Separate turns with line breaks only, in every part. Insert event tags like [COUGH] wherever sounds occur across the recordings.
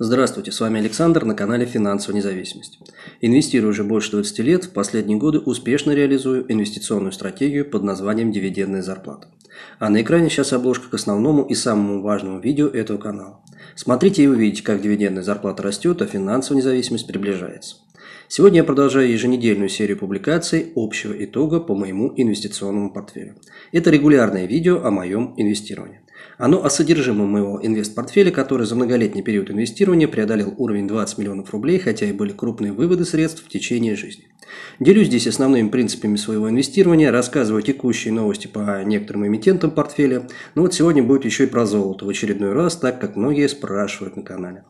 Здравствуйте, с вами Александр на канале «Финансовая независимость». Инвестирую уже больше 20 лет, в последние годы успешно реализую инвестиционную стратегию под названием «Дивидендная зарплата». А на экране сейчас обложка к основному и самому важному видео этого канала. Смотрите и увидите, как дивидендная зарплата растет, а финансовая независимость приближается. Сегодня я продолжаю еженедельную серию публикаций общего итога по моему инвестиционному портфелю. Это регулярное видео о моем инвестировании. Оно а ну, о а содержимом моего портфеля, который за многолетний период инвестирования преодолел уровень 20 миллионов рублей, хотя и были крупные выводы средств в течение жизни. Делюсь здесь основными принципами своего инвестирования, рассказываю текущие новости по некоторым эмитентам портфеля. Ну вот сегодня будет еще и про золото в очередной раз, так как многие спрашивают на канале.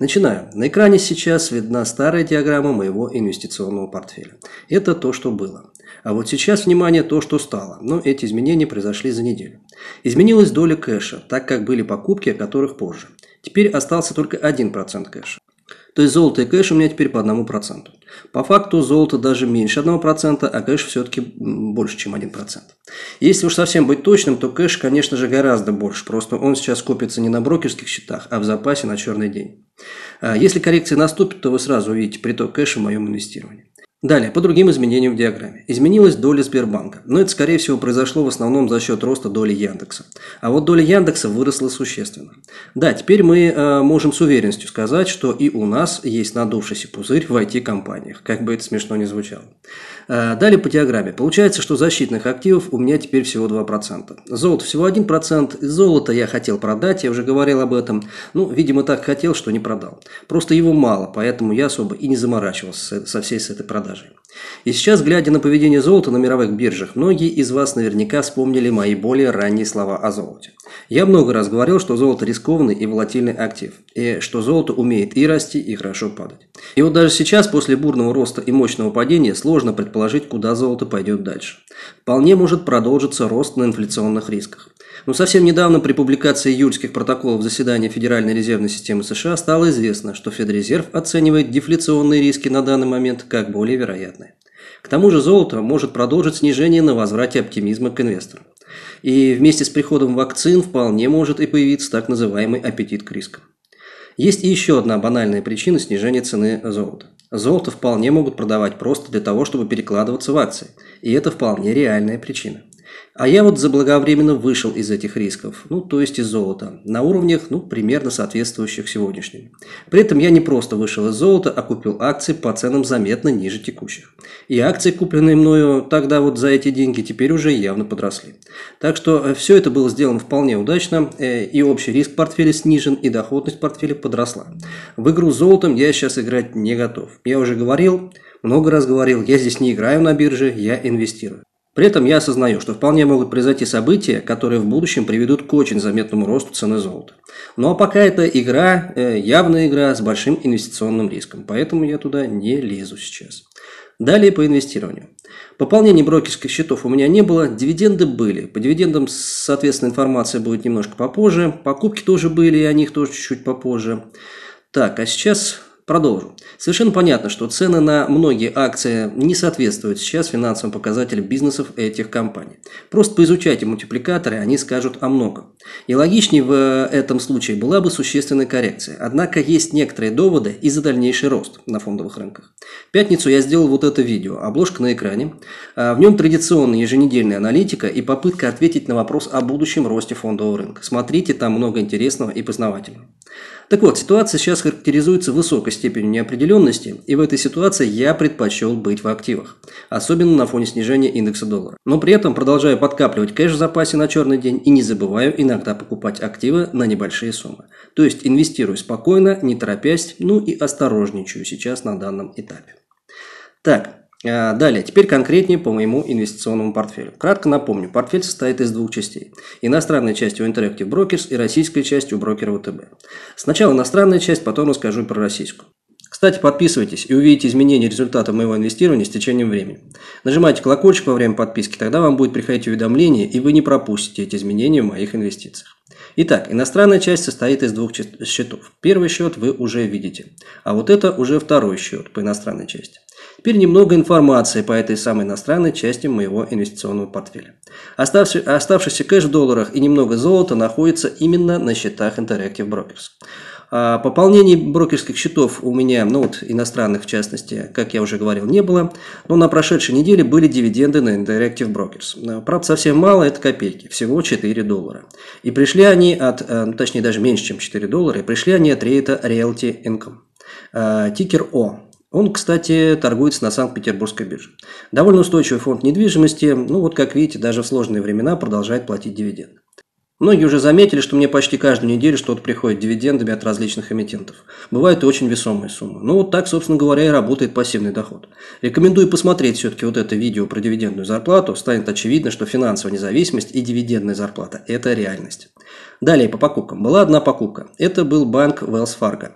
Начинаю. На экране сейчас видна старая диаграмма моего инвестиционного портфеля. Это то, что было. А вот сейчас, внимание, то, что стало. Но эти изменения произошли за неделю. Изменилась доля кэша, так как были покупки, о которых позже. Теперь остался только 1% кэша. То есть золото и кэш у меня теперь по 1%. По факту золото даже меньше 1%, а кэш все-таки больше, чем 1%. Если уж совсем быть точным, то кэш, конечно же, гораздо больше. Просто он сейчас копится не на брокерских счетах, а в запасе на черный день. А если коррекция наступит, то вы сразу увидите приток кэша в моем инвестировании. Далее, по другим изменениям в диаграмме. Изменилась доля Сбербанка, но это, скорее всего, произошло в основном за счет роста доли Яндекса. А вот доля Яндекса выросла существенно. Да, теперь мы э, можем с уверенностью сказать, что и у нас есть надувшийся пузырь в IT-компаниях, как бы это смешно ни звучало. Э, далее по диаграмме. Получается, что защитных активов у меня теперь всего 2%. Золото всего 1%, и золото я хотел продать, я уже говорил об этом. Ну, видимо, так хотел, что не продал. Просто его мало, поэтому я особо и не заморачивался со всей с этой продажей продажей. И сейчас, глядя на поведение золота на мировых биржах, многие из вас наверняка вспомнили мои более ранние слова о золоте. Я много раз говорил, что золото рискованный и волатильный актив, и что золото умеет и расти, и хорошо падать. И вот даже сейчас, после бурного роста и мощного падения, сложно предположить, куда золото пойдет дальше. Вполне может продолжиться рост на инфляционных рисках. Но совсем недавно при публикации июльских протоколов заседания Федеральной резервной системы США стало известно, что Федрезерв оценивает дефляционные риски на данный момент как более вероятные. К тому же золото может продолжить снижение на возврате оптимизма к инвесторам. И вместе с приходом вакцин вполне может и появиться так называемый аппетит к рискам. Есть и еще одна банальная причина снижения цены золота. Золото вполне могут продавать просто для того, чтобы перекладываться в акции. И это вполне реальная причина. А я вот заблаговременно вышел из этих рисков, ну то есть из золота, на уровнях, ну примерно соответствующих сегодняшним. При этом я не просто вышел из золота, а купил акции по ценам заметно ниже текущих. И акции, купленные мною тогда вот за эти деньги, теперь уже явно подросли. Так что э, все это было сделано вполне удачно, э, и общий риск портфеля снижен, и доходность портфеля подросла. В игру с золотом я сейчас играть не готов. Я уже говорил, много раз говорил, я здесь не играю на бирже, я инвестирую. При этом я осознаю, что вполне могут произойти события, которые в будущем приведут к очень заметному росту цены золота. Ну а пока это игра, э, явная игра с большим инвестиционным риском, поэтому я туда не лезу сейчас. Далее по инвестированию. Пополнений брокерских счетов у меня не было, дивиденды были. По дивидендам, соответственно, информация будет немножко попозже. Покупки тоже были, и о них тоже чуть-чуть попозже. Так, а сейчас Продолжу. Совершенно понятно, что цены на многие акции не соответствуют сейчас финансовым показателям бизнесов этих компаний. Просто поизучайте мультипликаторы, они скажут о многом. И логичнее в этом случае была бы существенная коррекция. Однако есть некоторые доводы и за дальнейший рост на фондовых рынках. В пятницу я сделал вот это видео, обложка на экране. А, в нем традиционная еженедельная аналитика и попытка ответить на вопрос о будущем росте фондового рынка. Смотрите, там много интересного и познавательного. Так вот, ситуация сейчас характеризуется высокой степенью неопределенности, и в этой ситуации я предпочел быть в активах, особенно на фоне снижения индекса доллара. Но при этом продолжаю подкапливать кэш в запасе на черный день и не забываю иногда покупать активы на небольшие суммы. То есть инвестирую спокойно, не торопясь, ну и осторожничаю сейчас на данном этапе. Так, Э, далее, теперь конкретнее по моему инвестиционному портфелю. Кратко напомню, портфель состоит из двух частей. Иностранная часть у Interactive Brokers и российская часть у брокера ВТБ. Сначала иностранная часть, потом расскажу про российскую. Кстати, подписывайтесь и увидите изменения результатов моего инвестирования с течением времени. Нажимайте колокольчик во время подписки, тогда вам будет приходить уведомление, и вы не пропустите эти изменения в моих инвестициях. Итак, иностранная часть состоит из двух счетов. Первый счет вы уже видите, а вот это уже второй счет по иностранной части. Теперь немного информации по этой самой иностранной части моего инвестиционного портфеля. Оставший, оставшийся кэш в долларах и немного золота находится именно на счетах Interactive Brokers. А пополнений брокерских счетов у меня, ну вот иностранных в частности, как я уже говорил, не было, но на прошедшей неделе были дивиденды на Interactive Brokers. А, правда, совсем мало, это копейки, всего 4 доллара. И пришли они от, а, ну, точнее даже меньше, чем 4 доллара, и пришли они от рейта Realty Income. Тикер O. Он, кстати, торгуется на Санкт-Петербургской бирже. Довольно устойчивый фонд недвижимости, ну вот как видите, даже в сложные времена продолжает платить дивиденды. Многие уже заметили, что мне почти каждую неделю что-то приходит дивидендами от различных эмитентов. Бывают и очень весомые суммы. Ну вот так, собственно говоря, и работает пассивный доход. Рекомендую посмотреть все-таки вот это видео про дивидендную зарплату. Станет очевидно, что финансовая независимость и дивидендная зарплата – это реальность. Далее по покупкам. Была одна покупка. Это был банк Wells Fargo.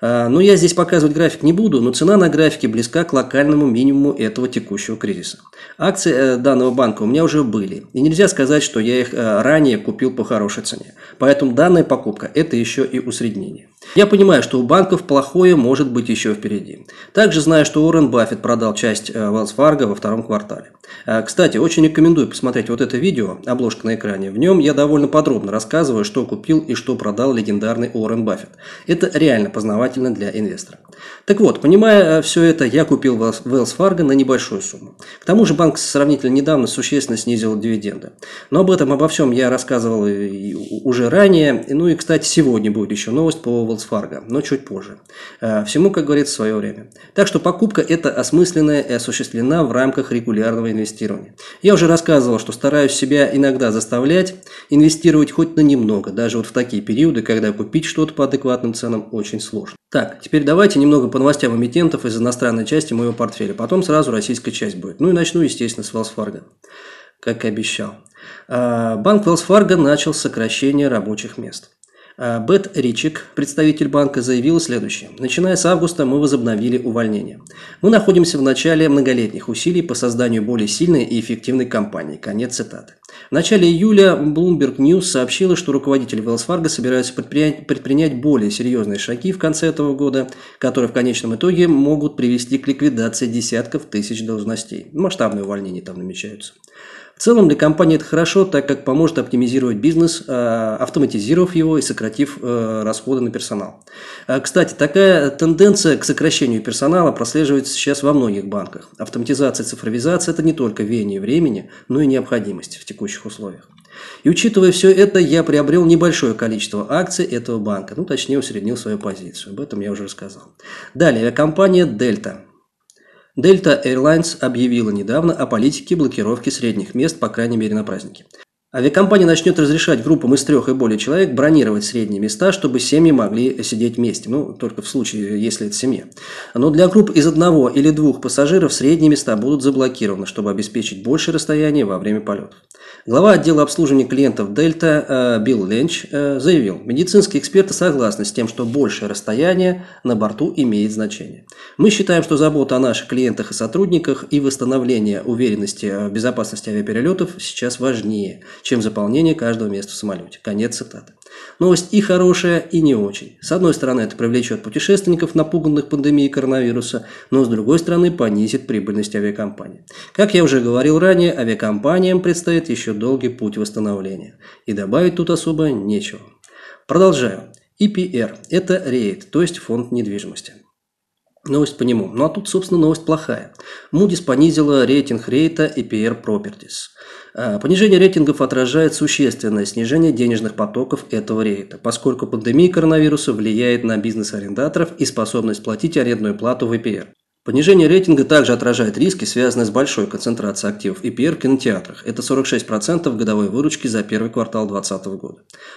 А, но ну, я здесь показывать график не буду, но цена на графике близка к локальному минимуму этого текущего кризиса. Акции э, данного банка у меня уже были. И нельзя сказать, что я их э, ранее купил по хорошей цене. Поэтому данная покупка – это еще и усреднение. Я понимаю, что у банков плохое может быть еще впереди. Также знаю, что Уоррен Баффет продал часть э, Wells Fargo во втором квартале. Э, кстати, очень рекомендую посмотреть вот это видео, обложка на экране. В нем я довольно подробно рассказываю, что купил и что продал легендарный Уоррен Баффет. Это реально познавательно для инвестора. Так вот, понимая э, все это, я купил Wells Fargo на небольшую сумму. К тому же банк сравнительно недавно существенно снизил дивиденды. Но об этом, обо всем я рассказывал уже ранее. Ну и, кстати, сегодня будет еще новость по Wells Wells Fargo, но чуть позже. Э, всему, как говорится, свое время. Так что покупка это осмысленная и осуществлена в рамках регулярного инвестирования. Я уже рассказывал, что стараюсь себя иногда заставлять инвестировать хоть на немного, даже вот в такие периоды, когда купить что-то по адекватным ценам очень сложно. Так, теперь давайте немного по новостям эмитентов из иностранной части моего портфеля. Потом сразу российская часть будет. Ну и начну, естественно, с Wells Fargo, как и обещал. Э, банк Wells Fargo начал сокращение рабочих мест. Э, Бет Ричик, представитель банка, заявила следующее. Начиная с августа мы возобновили увольнение. Мы находимся в начале многолетних усилий по созданию более сильной и эффективной компании. Конец цитаты. В начале июля Bloomberg News сообщила, что руководители Wells Fargo собираются предпринять, предпринять более серьезные шаги в конце этого года, которые в конечном итоге могут привести к ликвидации десятков тысяч должностей. Масштабные увольнения там намечаются. В целом для компании это хорошо, так как поможет оптимизировать бизнес, э, автоматизировав его и сократив э, расходы на персонал. Э, кстати, такая тенденция к сокращению персонала прослеживается сейчас во многих банках. Автоматизация и цифровизация – это не только веяние времени, но и необходимость в текущих условиях. И учитывая все это, я приобрел небольшое количество акций этого банка, ну точнее усреднил свою позицию. Об этом я уже рассказал. Далее, компания Дельта. Delta Airlines объявила недавно о политике блокировки средних мест, по крайней мере на праздники. Авиакомпания начнет разрешать группам из трех и более человек бронировать средние места, чтобы семьи могли сидеть вместе. Ну, только в случае, если это семья. Но для групп из одного или двух пассажиров средние места будут заблокированы, чтобы обеспечить большее расстояние во время полетов. Глава отдела обслуживания клиентов Дельта э, Билл Ленч э, заявил, медицинские эксперты согласны с тем, что большее расстояние на борту имеет значение. Мы считаем, что забота о наших клиентах и сотрудниках и восстановление уверенности в безопасности авиаперелетов сейчас важнее – чем заполнение каждого места в самолете. Конец цитаты. Новость и хорошая, и не очень. С одной стороны, это привлечет путешественников, напуганных пандемией коронавируса, но с другой стороны, понизит прибыльность авиакомпании. Как я уже говорил ранее, авиакомпаниям предстоит еще долгий путь восстановления. И добавить тут особо нечего. Продолжаю. EPR – это REIT, то есть фонд недвижимости. Новость по нему. Ну а тут, собственно, новость плохая. Moody's понизила рейтинг рейта EPR Properties. А, понижение рейтингов отражает существенное снижение денежных потоков этого рейта, поскольку пандемия коронавируса влияет на бизнес арендаторов и способность платить арендную плату в EPR. Понижение рейтинга также отражает риски, связанные с большой концентрацией активов ИПР в кинотеатрах. Это 46% годовой выручки за первый квартал 2020 года.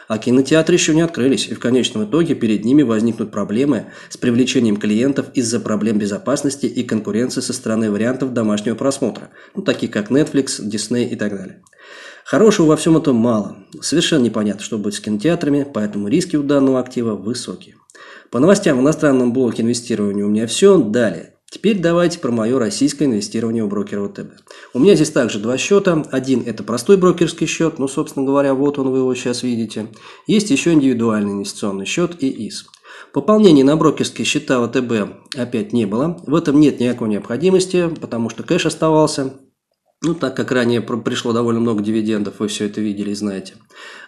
А кинотеатры еще не открылись, и в конечном итоге перед ними возникнут проблемы с привлечением клиентов из-за проблем безопасности и конкуренции со стороны вариантов домашнего просмотра, ну, такие как Netflix, Disney и так далее. Хорошего во всем этом мало. Совершенно непонятно, что будет с кинотеатрами, поэтому риски у данного актива высокие. По новостям в иностранном блоке инвестирования у меня все. Далее. Теперь давайте про мое российское инвестирование у брокера ВТБ. У меня здесь также два счета. Один это простой брокерский счет, ну, собственно говоря, вот он, вы его сейчас видите. Есть еще индивидуальный инвестиционный счет и ИС. Пополнений на брокерские счета ВТБ опять не было. В этом нет никакой необходимости, потому что кэш оставался. Ну, так как ранее пришло довольно много дивидендов, вы все это видели и знаете.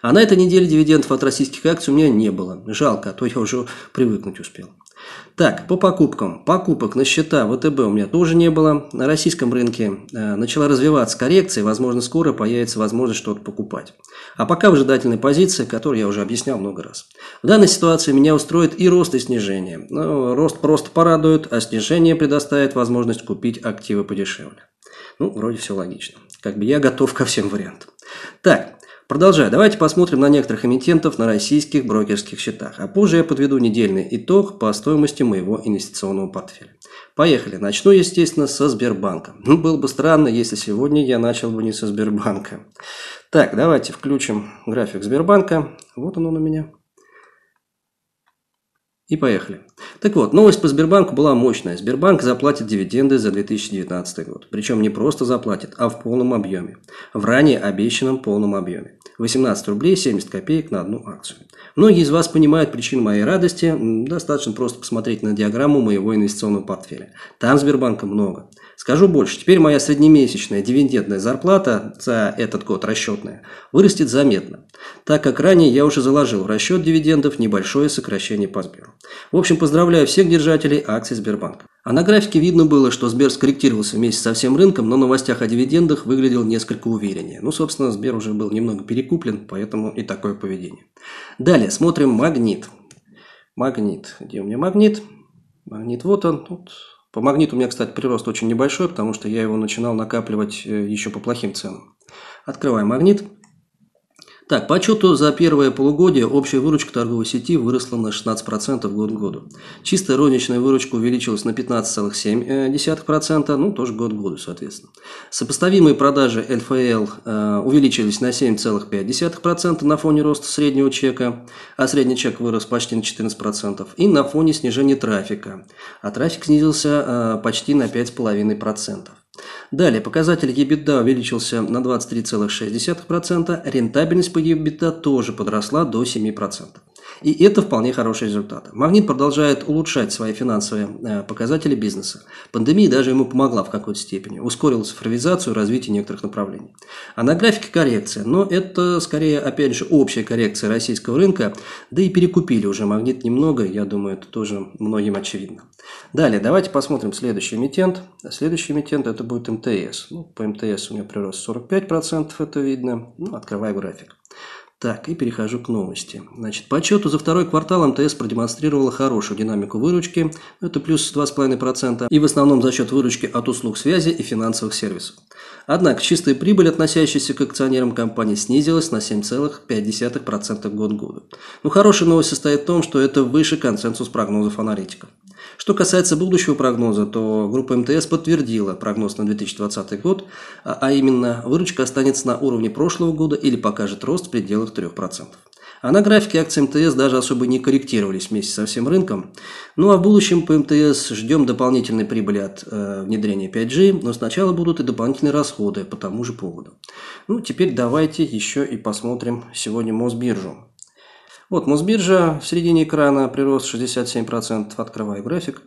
А на этой неделе дивидендов от российских акций у меня не было. Жалко, а то я уже привыкнуть успел. Так, по покупкам. Покупок на счета ВТБ у меня тоже не было. На российском рынке э, начала развиваться коррекция, возможно, скоро появится возможность что-то покупать. А пока выжидательная позиция, которую я уже объяснял много раз. В данной ситуации меня устроит и рост, и снижение. Ну, рост просто порадует, а снижение предоставит возможность купить активы подешевле. Ну, вроде все логично. Как бы я готов ко всем вариантам. Так, Продолжая, давайте посмотрим на некоторых эмитентов на российских брокерских счетах, а позже я подведу недельный итог по стоимости моего инвестиционного портфеля. Поехали. Начну, естественно, со Сбербанка. [LAUGHS] Ну, было бы странно, если сегодня я начал бы не со Сбербанка. Так, давайте включим график Сбербанка. Вот он, он у меня. И поехали. Так вот, новость по Сбербанку была мощная. Сбербанк заплатит дивиденды за 2019 год. Причем не просто заплатит, а в полном объеме. В ранее обещанном полном объеме. 18 рублей 70 копеек на одну акцию. Многие из вас понимают причину моей радости. Достаточно просто посмотреть на диаграмму моего инвестиционного портфеля. Там Сбербанка много. Скажу больше, теперь моя среднемесячная дивидендная зарплата за этот год расчетная вырастет заметно. Так как ранее я уже заложил в расчет дивидендов небольшое сокращение по Сберу. В общем, поздравляю всех держателей акций Сбербанка. А на графике видно было, что Сбер скорректировался вместе со всем рынком, но в новостях о дивидендах выглядел несколько увереннее. Ну, собственно, Сбер уже был немного перекуплен, поэтому и такое поведение. Далее смотрим магнит. Магнит. Где у меня магнит? Магнит вот он. Тут по магниту у меня, кстати, прирост очень небольшой, потому что я его начинал накапливать э, еще по плохим ценам. Открываем магнит. Так, по отчету за первое полугодие общая выручка торговой сети выросла на 16% год к году. Чистая розничная выручка увеличилась на 15,7%, ну тоже год к году, соответственно. Сопоставимые продажи LFL э, увеличились на 7,5% на фоне роста среднего чека, а средний чек вырос почти на 14%, и на фоне снижения трафика. А трафик снизился э, почти на 5,5%. Далее, показатель EBITDA увеличился на 23,6%, рентабельность по EBITDA тоже подросла до 7%. И это вполне хороший результат. Магнит продолжает улучшать свои финансовые э, показатели бизнеса. Пандемия даже ему помогла в какой-то степени, ускорила цифровизацию, развитие некоторых направлений. А на графике коррекция, но это скорее, опять же, общая коррекция российского рынка, да и перекупили уже магнит немного, я думаю, это тоже многим очевидно. Далее, давайте посмотрим следующий эмитент. Следующий эмитент это будет МТС. Ну, по МТС у меня прирост 45%, это видно. Ну, открываю график. Так, и перехожу к новости. Значит, по отчету за второй квартал МТС продемонстрировала хорошую динамику выручки, это плюс 2,5%, и в основном за счет выручки от услуг связи и финансовых сервисов. Однако чистая прибыль, относящаяся к акционерам компании, снизилась на 7,5% год году. Но ну, хорошая новость состоит в том, что это выше консенсус прогнозов аналитиков. Что касается будущего прогноза, то группа МТС подтвердила прогноз на 2020 год, а, а именно выручка останется на уровне прошлого года или покажет рост в пределах 3%. А на графике акции МТС даже особо не корректировались вместе со всем рынком. Ну а в будущем по МТС ждем дополнительной прибыли от э, внедрения 5G, но сначала будут и дополнительные расходы по тому же поводу. Ну теперь давайте еще и посмотрим сегодня Мосбиржу. Вот Мосбиржа в середине экрана, прирост 67%, открываю график.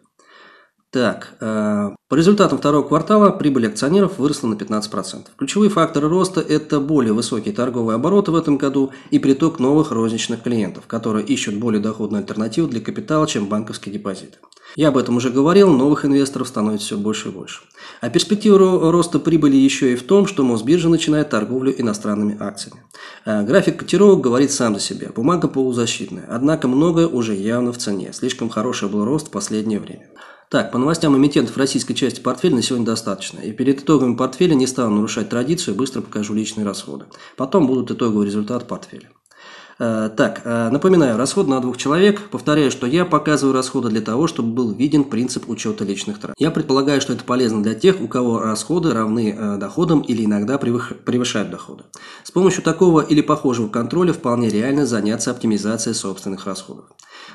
Так, э, по результатам второго квартала прибыль акционеров выросла на 15%. Ключевые факторы роста – это более высокие торговые обороты в этом году и приток новых розничных клиентов, которые ищут более доходную альтернативу для капитала, чем банковские депозиты. Я об этом уже говорил, новых инвесторов становится все больше и больше. А перспектива роста прибыли еще и в том, что Мосбиржа начинает торговлю иностранными акциями. А график котировок говорит сам за себя, бумага полузащитная, однако многое уже явно в цене, слишком хороший был рост в последнее время. Так, по новостям эмитентов российской части портфеля на сегодня достаточно. И перед итогами портфеля не стану нарушать традицию, быстро покажу личные расходы. Потом будут итоговый результат портфеля. Э, так, э, напоминаю, расход на двух человек. Повторяю, что я показываю расходы для того, чтобы был виден принцип учета личных трат. Я предполагаю, что это полезно для тех, у кого расходы равны э, доходам или иногда превышают доходы. С помощью такого или похожего контроля вполне реально заняться оптимизацией собственных расходов.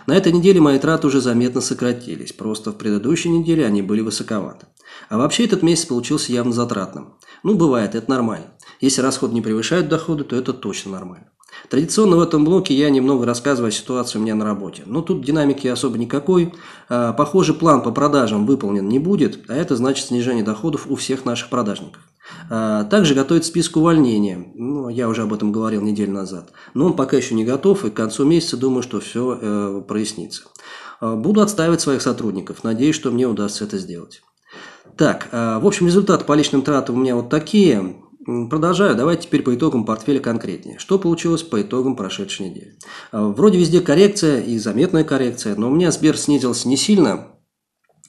На этой неделе мои траты уже заметно сократились, просто в предыдущей неделе они были высоковаты. А вообще этот месяц получился явно затратным. Ну, бывает, это нормально. Если расходы не превышают доходы, то это точно нормально. Традиционно в этом блоке я немного рассказываю о ситуации у меня на работе. Но тут динамики особо никакой. А, похоже, план по продажам выполнен не будет, а это значит снижение доходов у всех наших продажников. А, также готовит список увольнения. Ну, я уже об этом говорил неделю назад. Но он пока еще не готов, и к концу месяца думаю, что все э, прояснится. А, буду отстаивать своих сотрудников. Надеюсь, что мне удастся это сделать. Так, в общем, результаты по личным тратам у меня вот такие. Продолжаю. Давайте теперь по итогам портфеля конкретнее. Что получилось по итогам прошедшей недели? А, вроде везде коррекция и заметная коррекция, но у меня Сбер снизился не сильно,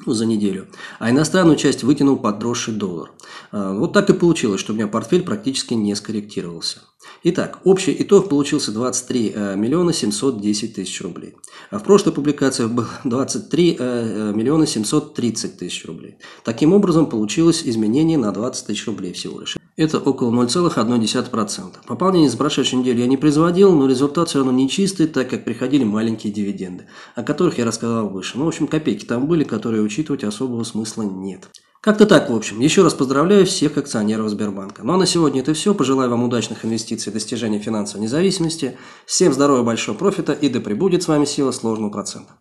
ну, за неделю, а иностранную часть вытянул подросший доллар. А, вот так и получилось, что у меня портфель практически не скорректировался. Итак, общий итог получился 23 э, миллиона 710 тысяч рублей. А в прошлой публикации было 23 [LAUGHS] э, э, миллиона 730 тысяч рублей. Таким образом, получилось изменение на 20 тысяч рублей всего лишь. Это около 0,1%. Пополнение с прошедшей недели я не производил, но результат все равно нечистый, так как приходили маленькие дивиденды, о которых я рассказал выше. Ну, в общем, копейки там были, которые учитывать особого смысла нет. Как-то так, в общем. Еще раз поздравляю всех акционеров Сбербанка. Ну а на сегодня это все. Пожелаю вам удачных инвестиций достижения финансовой независимости. Всем здоровья, большого профита и да пребудет с вами сила сложного процента.